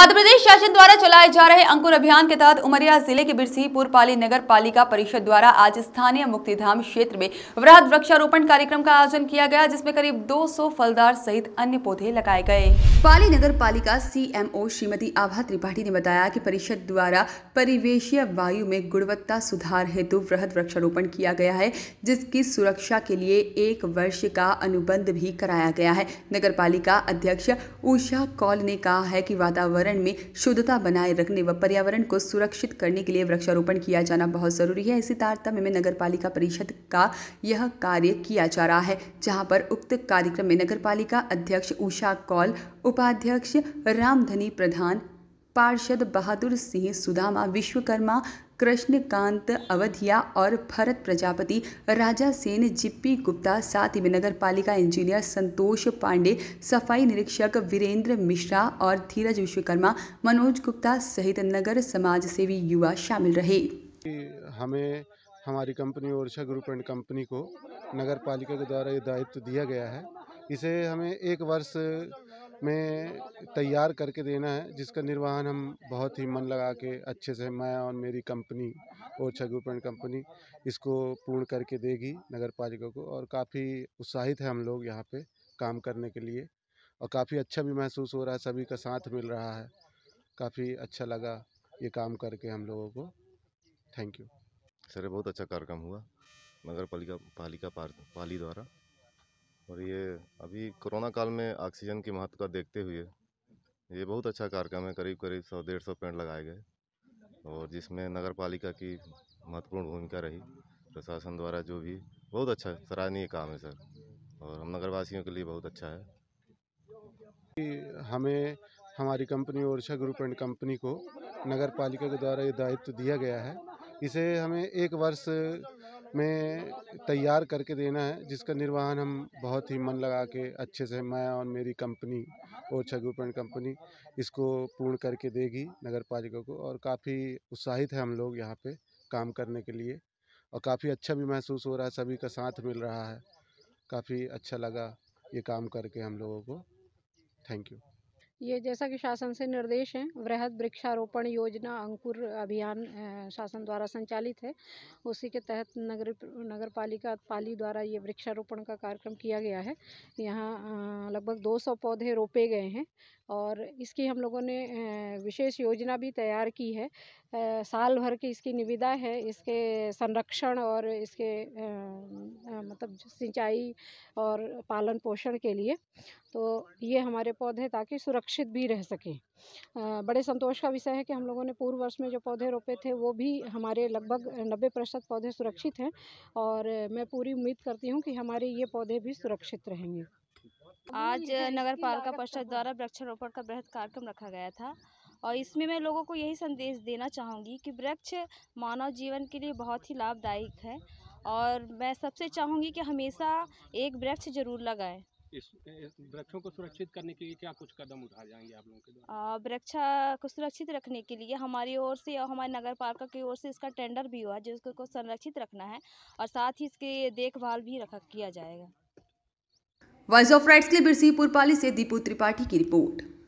मध्य प्रदेश शासन द्वारा चलाए जा रहे अंकुर अभियान के तहत उमरिया जिले के बिरसीपुर पाली नगर पालिका परिषद द्वारा आज स्थानीय मुक्तिधाम क्षेत्र में वृहद वृक्षारोपण कार्यक्रम का आयोजन किया गया जिसमें करीब 200 फलदार सहित अन्य पौधे लगाए गए पाली नगर पालिका सीएमओ श्रीमती आभा त्रिपाठी ने बताया की परिषद द्वारा परिवेशीय वायु में गुणवत्ता सुधार हेतु वृहद वृक्षारोपण किया गया है जिसकी सुरक्षा के लिए एक वर्ष का अनुबंध भी कराया गया है नगर अध्यक्ष उषा कौल ने कहा है की वातावरण पर्यावरण में शुद्धता बनाए रखने व पर्यावरण को सुरक्षित करने के लिए वृक्षारोपण किया जाना बहुत ज़रूरी है इसी तारतम्य में नगर पालिका परिषद का यह कार्य किया जा रहा है जहाँ पर उक्त कार्यक्रम में नगर पालिका अध्यक्ष उषा कौल उपाध्यक्ष रामधनी प्रधान पार्षद बहादुर सिंह सुदामा विश्वकर्मा कृष्णकांत अवधिया और भरत प्रजापति राजा सेन जिप्पी गुप्ता साथ ही नगर पालिका इंजीनियर संतोष पांडे सफाई निरीक्षक वीरेंद्र मिश्रा और धीरज विश्वकर्मा मनोज गुप्ता सहित नगर समाज सेवी युवा शामिल रहे हमें हमारी company Orchha group and company को नगर पालिका के द्वारा ये दायित्व दिया गया है इसे हमें एक वर्ष में तैयार करके देना है जिसका निर्वहन हम बहुत ही मन लगा के अच्छे से मैं और मेरी कंपनी और छगू कंपनी इसको पूर्ण करके देगी नगर पालिका को और काफ़ी उत्साहित है हम लोग यहाँ पे काम करने के लिए और काफ़ी अच्छा भी महसूस हो रहा है सभी का साथ मिल रहा है काफ़ी अच्छा लगा ये काम करके हम लोगों को थैंक यू सर बहुत अच्छा कार्यक्रम हुआ नगर पालिका पालिका पाली द्वारा और ये अभी कोरोना काल में ऑक्सीजन की महत्व का देखते हुए ये बहुत अच्छा कार्यक्रम है करीब करीब सौ डेढ़ सौ पेड़ लगाए गए और जिसमें नगर पालिका की महत्वपूर्ण भूमिका रही प्रशासन द्वारा जो भी बहुत अच्छा सराहनीय काम है सर और हम नगरवासियों के लिए बहुत अच्छा है हमें हमारी company Orchha group and company को नगर पालिका के द्वारा ये दायित्व दिया गया है इसे हमें एक वर्ष में तैयार करके देना है जिसका निर्वहन हम बहुत ही मन लगा के अच्छे से मैं और मेरी कंपनी और ग्रुप एंड कंपनी इसको पूर्ण करके देगी नगर पालिका को और काफ़ी उत्साहित है हम लोग यहाँ पे काम करने के लिए और काफ़ी अच्छा भी महसूस हो रहा है सभी का साथ मिल रहा है काफ़ी अच्छा लगा ये काम करके हम लोगों को थैंक यू ये जैसा कि शासन से निर्देश हैं वृहद वृक्षारोपण योजना अंकुर अभियान शासन द्वारा संचालित है उसी के तहत नगर नगर पालिका पाली द्वारा ये वृक्षारोपण का कार्यक्रम किया गया है यहाँ लगभग 200 पौधे रोपे गए हैं और इसकी हम लोगों ने विशेष योजना भी तैयार की है साल भर की इसकी निविदा है इसके संरक्षण और इसके मतलब सिंचाई और पालन पोषण के लिए तो ये हमारे पौधे ताकि सुरक्षा सुरक्षित भी रह सकें बड़े संतोष का विषय है कि हम लोगों ने पूर्व वर्ष में जो पौधे रोपे थे वो भी हमारे लगभग नब्बे प्रतिशत पौधे सुरक्षित हैं और मैं पूरी उम्मीद करती हूँ कि हमारे ये पौधे भी सुरक्षित रहेंगे आज नगर पालिका परिषद द्वारा वृक्षारोपण का बृहद कार्यक्रम रखा गया था और इसमें मैं लोगों को यही संदेश देना चाहूँगी कि वृक्ष मानव जीवन के लिए बहुत ही लाभदायक है और मैं सबसे चाहूँगी कि हमेशा एक वृक्ष जरूर लगाएं इस, वृक्षों को सुरक्षित करने के लिए क्या कुछ कदम उठाए जाएंगे आप लोगों के द्वारा वृक्षा को सुरक्षित रखने के लिए हमारी ओर से और हमारे नगर पालिका की ओर से इसका टेंडर भी हुआ है जिसको संरक्षित रखना है और साथ ही इसके देखभाल भी रखा किया जाएगा वॉइस ऑफ राइट्स के लिए बिरसीपुर पाली से दीपू त्रिपाठी की रिपोर्ट